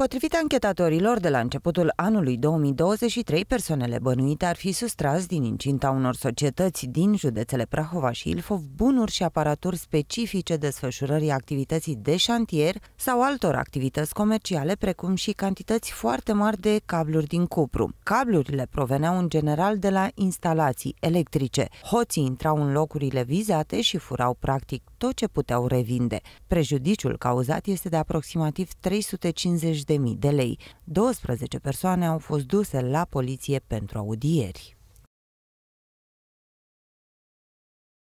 Potrivit anchetatorilor, de la începutul anului 2023, persoanele bănuite ar fi sustras din incinta unor societăți din județele Prahova și Ilfov bunuri și aparaturi specifice desfășurării activității de șantier sau altor activități comerciale, precum și cantități foarte mari de cabluri din cupru. Cablurile proveneau în general de la instalații electrice. Hoții intrau în locurile vizate și furau practic tot ce puteau revinde. Prejudiciul cauzat este de aproximativ 350 de lei. 12 persoane au fost duse la poliție pentru audieri.